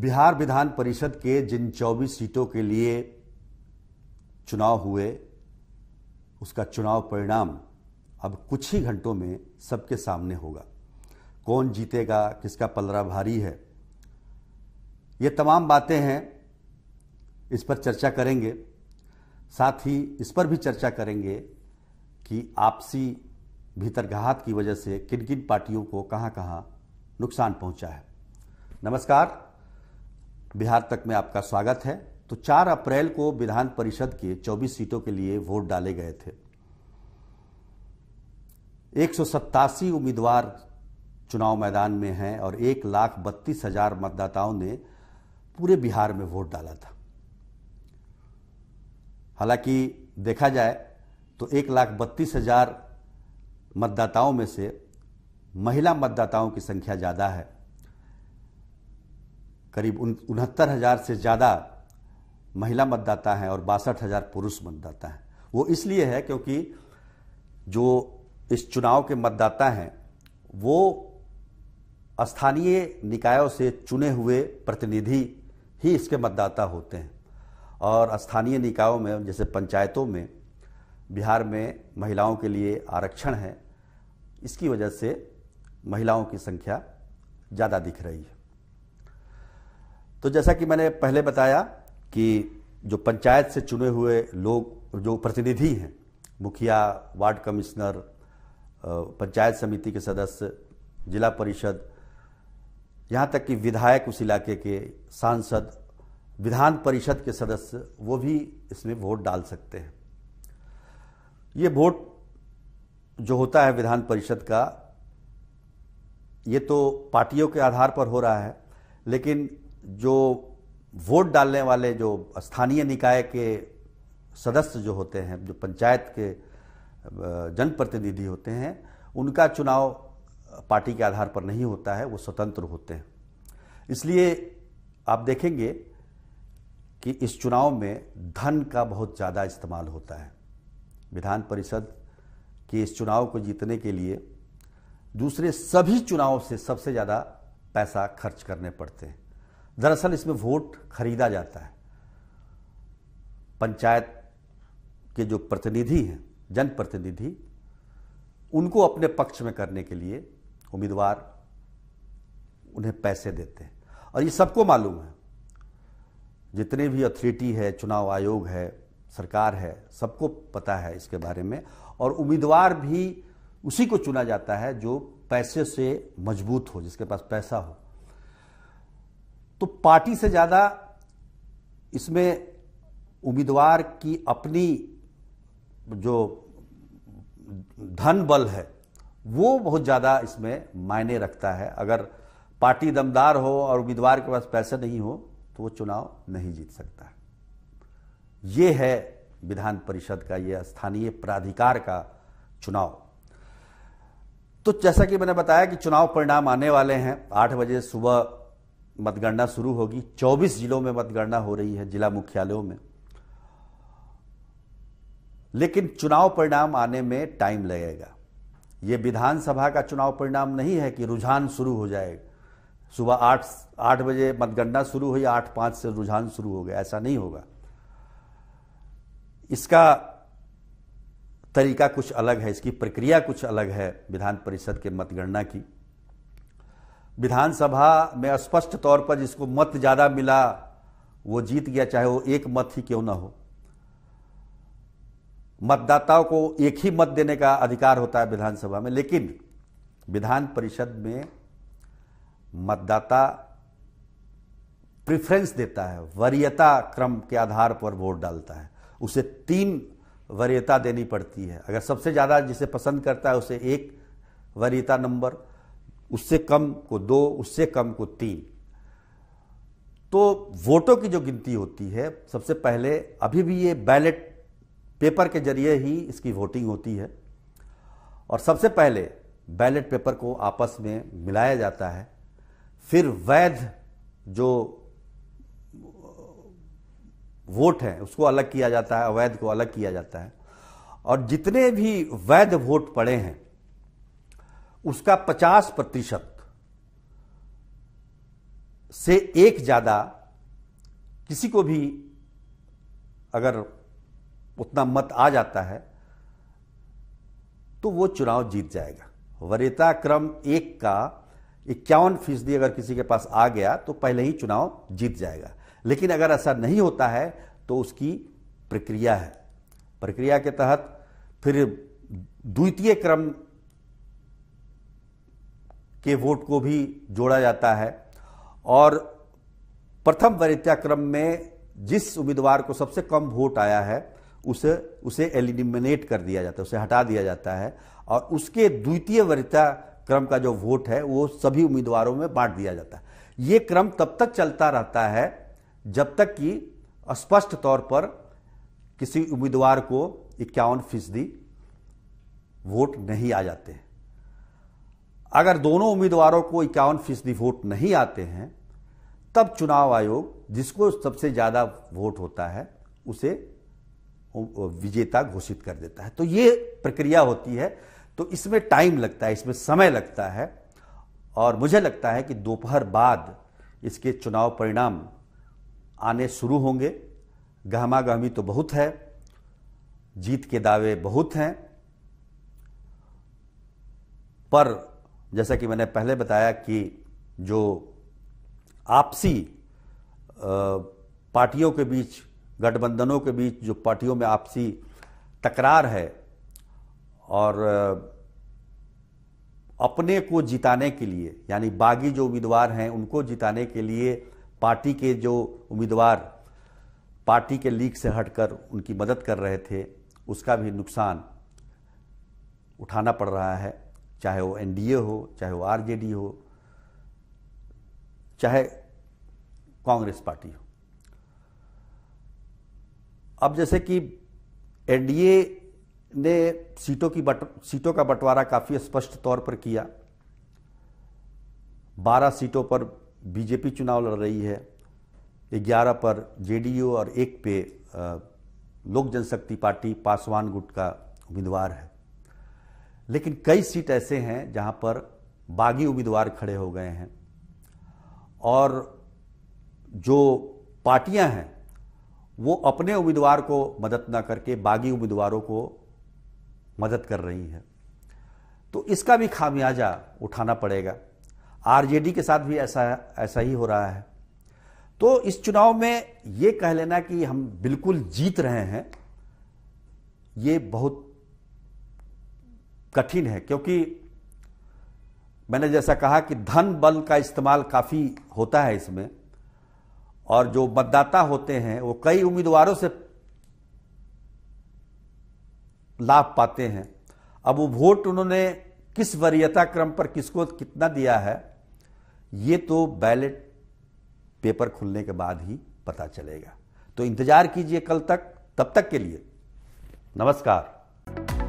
बिहार विधान परिषद के जिन 24 सीटों के लिए चुनाव हुए उसका चुनाव परिणाम अब कुछ ही घंटों में सबके सामने होगा कौन जीतेगा किसका पलरा भारी है ये तमाम बातें हैं इस पर चर्चा करेंगे साथ ही इस पर भी चर्चा करेंगे कि आपसी भीतरघात की वजह से किन किन पार्टियों को कहां कहां नुकसान पहुंचा है नमस्कार बिहार तक में आपका स्वागत है तो 4 अप्रैल को विधान परिषद के 24 सीटों के लिए वोट डाले गए थे एक उम्मीदवार चुनाव मैदान में हैं और एक लाख बत्तीस हजार मतदाताओं ने पूरे बिहार में वोट डाला था हालांकि देखा जाए तो एक लाख बत्तीस हजार मतदाताओं में से महिला मतदाताओं की संख्या ज़्यादा है करीब उन उनहत्तर हज़ार से ज़्यादा महिला मतदाता हैं और बासठ हज़ार पुरुष मतदाता हैं वो इसलिए है क्योंकि जो इस चुनाव के मतदाता हैं वो स्थानीय निकायों से चुने हुए प्रतिनिधि ही इसके मतदाता होते हैं और स्थानीय निकायों में जैसे पंचायतों में बिहार में महिलाओं के लिए आरक्षण है इसकी वजह से महिलाओं की संख्या ज़्यादा दिख रही है तो जैसा कि मैंने पहले बताया कि जो पंचायत से चुने हुए लोग जो प्रतिनिधि हैं मुखिया वार्ड कमिश्नर पंचायत समिति के सदस्य जिला परिषद यहाँ तक कि विधायक उस इलाके के सांसद विधान परिषद के सदस्य वो भी इसमें वोट डाल सकते हैं ये वोट जो होता है विधान परिषद का ये तो पार्टियों के आधार पर हो रहा है लेकिन जो वोट डालने वाले जो स्थानीय निकाय के सदस्य जो होते हैं जो पंचायत के जनप्रतिनिधि होते हैं उनका चुनाव पार्टी के आधार पर नहीं होता है वो स्वतंत्र होते हैं इसलिए आप देखेंगे कि इस चुनाव में धन का बहुत ज़्यादा इस्तेमाल होता है विधान परिषद के इस चुनाव को जीतने के लिए दूसरे सभी चुनाव से सबसे ज़्यादा पैसा खर्च करने पड़ते हैं दरअसल इसमें वोट खरीदा जाता है पंचायत के जो प्रतिनिधि हैं जनप्रतिनिधि उनको अपने पक्ष में करने के लिए उम्मीदवार उन्हें पैसे देते हैं और ये सबको मालूम है जितने भी अथॉरिटी है चुनाव आयोग है सरकार है सबको पता है इसके बारे में और उम्मीदवार भी उसी को चुना जाता है जो पैसे से मजबूत हो जिसके पास पैसा हो तो पार्टी से ज्यादा इसमें उम्मीदवार की अपनी जो धन बल है वो बहुत ज़्यादा इसमें मायने रखता है अगर पार्टी दमदार हो और उम्मीदवार के पास पैसे नहीं हो तो वो चुनाव नहीं जीत सकता ये है विधान परिषद का ये स्थानीय प्राधिकार का चुनाव तो जैसा कि मैंने बताया कि चुनाव परिणाम आने वाले हैं आठ बजे सुबह मतगणना शुरू होगी 24 जिलों में मतगणना हो रही है जिला मुख्यालयों में लेकिन चुनाव परिणाम आने में टाइम लगेगा यह विधानसभा का चुनाव परिणाम नहीं है कि रुझान शुरू हो जाएगा सुबह आठ आठ बजे मतगणना शुरू हुई आठ पांच से रुझान शुरू हो गया ऐसा नहीं होगा इसका तरीका कुछ अलग है इसकी प्रक्रिया कुछ अलग है विधान परिषद के मतगणना की विधानसभा में स्पष्ट तौर पर जिसको मत ज़्यादा मिला वो जीत गया चाहे वो एक मत ही क्यों ना हो मतदाताओं को एक ही मत देने का अधिकार होता है विधानसभा में लेकिन विधान परिषद में मतदाता प्रिफ्रेंस देता है वरीयता क्रम के आधार पर वोट डालता है उसे तीन वरीयता देनी पड़ती है अगर सबसे ज़्यादा जिसे पसंद करता है उसे एक वरीयता नंबर उससे कम को दो उससे कम को तीन तो वोटों की जो गिनती होती है सबसे पहले अभी भी ये बैलेट पेपर के जरिए ही इसकी वोटिंग होती है और सबसे पहले बैलेट पेपर को आपस में मिलाया जाता है फिर वैध जो वोट हैं उसको अलग किया जाता है अवैध को अलग किया जाता है और जितने भी वैध वोट पड़े हैं उसका पचास प्रतिशत से एक ज़्यादा किसी को भी अगर उतना मत आ जाता है तो वो चुनाव जीत जाएगा वरीयता क्रम एक का इक्यावन फीसदी अगर किसी के पास आ गया तो पहले ही चुनाव जीत जाएगा लेकिन अगर ऐसा नहीं होता है तो उसकी प्रक्रिया है प्रक्रिया के तहत फिर द्वितीय क्रम के वोट को भी जोड़ा जाता है और प्रथम वरीयता क्रम में जिस उम्मीदवार को सबसे कम वोट आया है उसे उसे एलिमिनेट कर दिया जाता है उसे हटा दिया जाता है और उसके द्वितीय वरिता क्रम का जो वोट है वो सभी उम्मीदवारों में बांट दिया जाता है ये क्रम तब तक चलता रहता है जब तक कि स्पष्ट तौर पर किसी उम्मीदवार को इक्यावन फीसदी वोट नहीं आ जाते हैं अगर दोनों उम्मीदवारों को इक्यावन फीसदी वोट नहीं आते हैं तब चुनाव आयोग जिसको सबसे ज़्यादा वोट होता है उसे विजेता घोषित कर देता है तो ये प्रक्रिया होती है तो इसमें टाइम लगता है इसमें समय लगता है और मुझे लगता है कि दोपहर बाद इसके चुनाव परिणाम आने शुरू होंगे गहमा गहमी तो बहुत है जीत के दावे बहुत हैं पर जैसा कि मैंने पहले बताया कि जो आपसी पार्टियों के बीच गठबंधनों के बीच जो पार्टियों में आपसी तकरार है और अपने को जिताने के लिए यानी बागी जो उम्मीदवार हैं उनको जिताने के लिए पार्टी के जो उम्मीदवार पार्टी के लीक से हटकर उनकी मदद कर रहे थे उसका भी नुकसान उठाना पड़ रहा है चाहे वो एनडीए हो चाहे वो आरजेडी हो चाहे कांग्रेस पार्टी हो अब जैसे कि एनडीए ने सीटों की बट सीटों का बंटवारा काफ़ी स्पष्ट तौर पर किया 12 सीटों पर बीजेपी चुनाव लड़ रही है 11 पर जेडीयू और एक पे लोक जनशक्ति पार्टी पासवान गुट का उम्मीदवार है लेकिन कई सीट ऐसे हैं जहां पर बागी उम्मीदवार खड़े हो गए हैं और जो पार्टियां हैं वो अपने उम्मीदवार को मदद ना करके बागी उम्मीदवारों को मदद कर रही हैं तो इसका भी खामियाजा उठाना पड़ेगा आरजेडी के साथ भी ऐसा ऐसा ही हो रहा है तो इस चुनाव में ये कह लेना कि हम बिल्कुल जीत रहे हैं ये बहुत कठिन है क्योंकि मैंने जैसा कहा कि धन बल का इस्तेमाल काफ़ी होता है इसमें और जो मतदाता होते हैं वो कई उम्मीदवारों से लाभ पाते हैं अब वो वोट उन्होंने किस वरीयता क्रम पर किसको कितना दिया है ये तो बैलेट पेपर खुलने के बाद ही पता चलेगा तो इंतजार कीजिए कल तक तब तक के लिए नमस्कार